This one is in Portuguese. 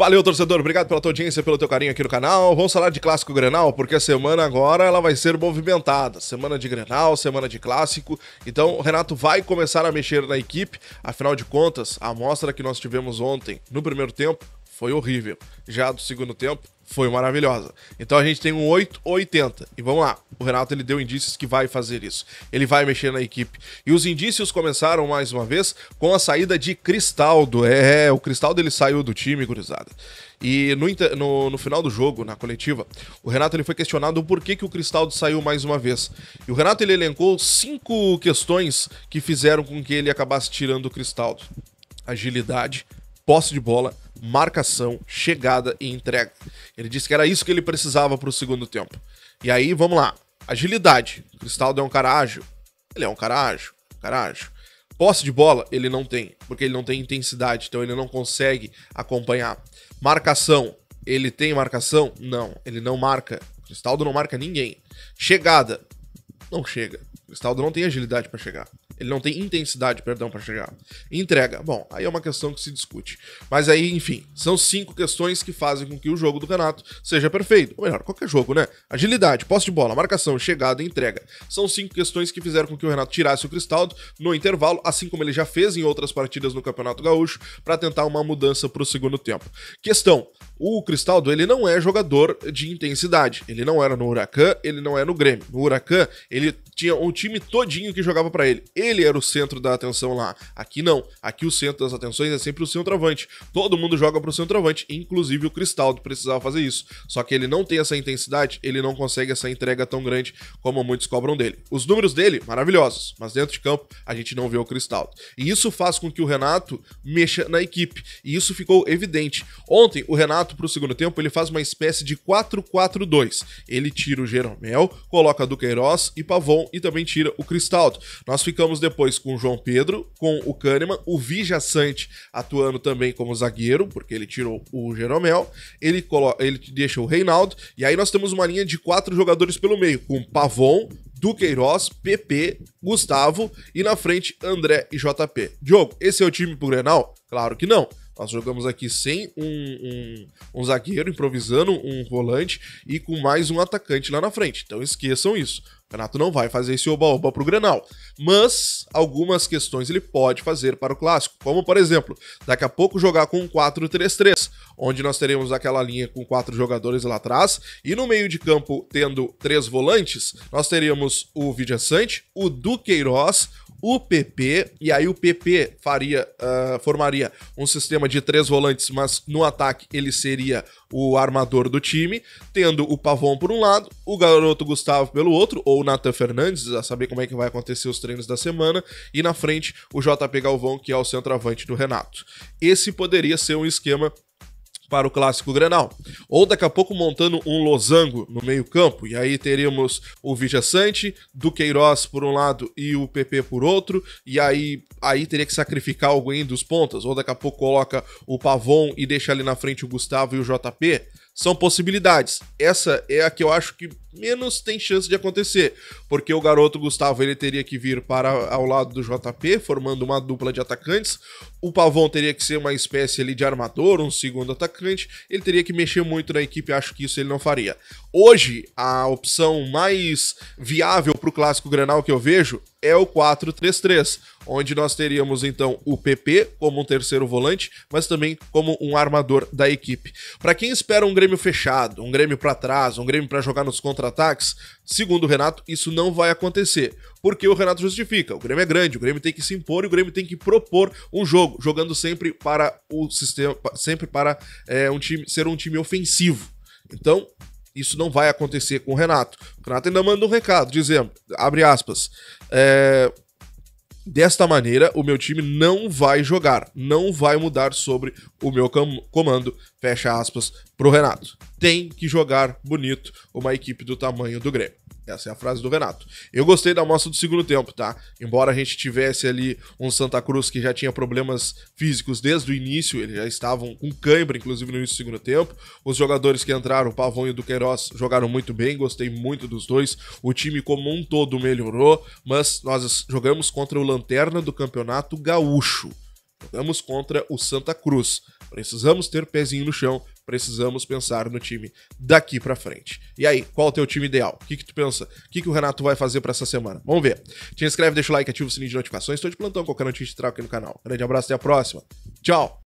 Valeu, torcedor. Obrigado pela tua audiência, pelo teu carinho aqui no canal. Vamos falar de clássico Grenal, porque a semana agora ela vai ser movimentada. Semana de Grenal, semana de clássico. Então, o Renato vai começar a mexer na equipe. Afinal de contas, a amostra que nós tivemos ontem no primeiro tempo foi horrível. Já do segundo tempo, foi maravilhosa. Então a gente tem um 880. E vamos lá o Renato ele deu indícios que vai fazer isso. Ele vai mexer na equipe. E os indícios começaram mais uma vez com a saída de Cristaldo. É, é o Cristaldo ele saiu do time, gurizada. E no, no, no, final do jogo, na coletiva, o Renato ele foi questionado por que, que o Cristaldo saiu mais uma vez. E o Renato ele elencou cinco questões que fizeram com que ele acabasse tirando o Cristaldo: agilidade, posse de bola, marcação, chegada e entrega. Ele disse que era isso que ele precisava para o segundo tempo. E aí, vamos lá. Agilidade. O Cristaldo é um cara ágil. Ele é um cara ágil. cara ágil. Posse de bola, ele não tem, porque ele não tem intensidade, então ele não consegue acompanhar. Marcação, ele tem marcação? Não, ele não marca. O Cristaldo não marca ninguém. Chegada, não chega. Cristaldo não tem agilidade para chegar. Ele não tem intensidade, perdão, para chegar. Entrega. Bom, aí é uma questão que se discute. Mas aí, enfim, são cinco questões que fazem com que o jogo do Renato seja perfeito. Ou melhor, qualquer jogo, né? Agilidade, posse de bola, marcação, chegada e entrega. São cinco questões que fizeram com que o Renato tirasse o Cristaldo no intervalo, assim como ele já fez em outras partidas no Campeonato Gaúcho, para tentar uma mudança para o segundo tempo. Questão: o Cristaldo, ele não é jogador de intensidade. Ele não era no Huracan, ele não é no Grêmio. No Huracan, ele tinha um time todinho que jogava para ele. Ele era o centro da atenção lá. Aqui não. Aqui o centro das atenções é sempre o centroavante. Todo mundo joga pro centroavante, inclusive o Cristaldo precisava fazer isso. Só que ele não tem essa intensidade, ele não consegue essa entrega tão grande como muitos cobram dele. Os números dele, maravilhosos, mas dentro de campo a gente não vê o Cristaldo. E isso faz com que o Renato mexa na equipe. E isso ficou evidente. Ontem o Renato para o segundo tempo, ele faz uma espécie de 4-4-2. Ele tira o Jeromel, coloca Duqueiroz e Pavon e também tira o Cristaldo. Nós ficamos depois com o João Pedro, com o Kahneman, o Vija Sante atuando também como zagueiro, porque ele tirou o Jeromel, ele, ele deixa o Reinaldo, e aí nós temos uma linha de quatro jogadores pelo meio, com Pavon, Duqueiroz, PP, Gustavo e na frente André e JP. Diogo, esse é o time pro Grenal? Claro que não. Nós jogamos aqui sem um, um, um zagueiro, improvisando um volante e com mais um atacante lá na frente. Então esqueçam isso. O Renato não vai fazer esse oba-oba pro Grenal. Mas algumas questões ele pode fazer para o clássico. Como, por exemplo, daqui a pouco jogar com um 4-3-3, onde nós teremos aquela linha com quatro jogadores lá atrás. E no meio de campo, tendo três volantes, nós teríamos o Vidia Sante, o Duqueiroz, o PP, e aí o PP faria, uh, formaria um sistema de três volantes, mas no ataque ele seria o armador do time, tendo o Pavon por um lado, o garoto Gustavo pelo outro, ou o Nathan Fernandes, a saber como é que vai acontecer os treinos da semana, e na frente o JP Galvão, que é o centroavante do Renato. Esse poderia ser um esquema para o clássico Grenal. Ou daqui a pouco montando um losango no meio-campo, e aí teríamos o Vija Sante, do Queiroz por um lado e o PP por outro, e aí, aí teria que sacrificar alguém dos pontas, ou daqui a pouco coloca o Pavon e deixa ali na frente o Gustavo e o JP. São possibilidades. Essa é a que eu acho que menos tem chance de acontecer, porque o garoto Gustavo ele teria que vir para ao lado do JP, formando uma dupla de atacantes. O Pavon teria que ser uma espécie ali de armador, um segundo atacante. Ele teria que mexer muito na equipe, acho que isso ele não faria. Hoje, a opção mais viável para o clássico Grenal que eu vejo é o 4-3-3, onde nós teríamos então o PP como um terceiro volante, mas também como um armador da equipe. Para quem espera um Grêmio fechado, um Grêmio para trás, um Grêmio para jogar nos contra contra-ataques, segundo o Renato, isso não vai acontecer. Porque o Renato justifica, o Grêmio é grande, o Grêmio tem que se impor e o Grêmio tem que propor um jogo, jogando sempre para o sistema, sempre para é, um time ser um time ofensivo. Então, isso não vai acontecer com o Renato. O Renato ainda manda um recado dizendo, abre aspas, é, Desta maneira, o meu time não vai jogar, não vai mudar sobre o meu comando, fecha aspas, pro Renato. Tem que jogar bonito uma equipe do tamanho do Grêmio. Essa é a frase do Renato. Eu gostei da amostra do segundo tempo, tá? Embora a gente tivesse ali um Santa Cruz que já tinha problemas físicos desde o início, eles já estavam com cãibra, inclusive no início do segundo tempo. Os jogadores que entraram, o Pavão e o Duqueiroz, jogaram muito bem, gostei muito dos dois. O time como um todo melhorou, mas nós jogamos contra o Lanterna do Campeonato Gaúcho. Vamos contra o Santa Cruz. Precisamos ter pezinho no chão, precisamos pensar no time daqui para frente. E aí, qual é o teu time ideal? O que, que tu pensa? O que, que o Renato vai fazer para essa semana? Vamos ver. Te inscreve, deixa o like, ativa o sininho de notificações. Estou de plantão, qualquer notícia te trago aqui no canal. Grande abraço, até a próxima. Tchau!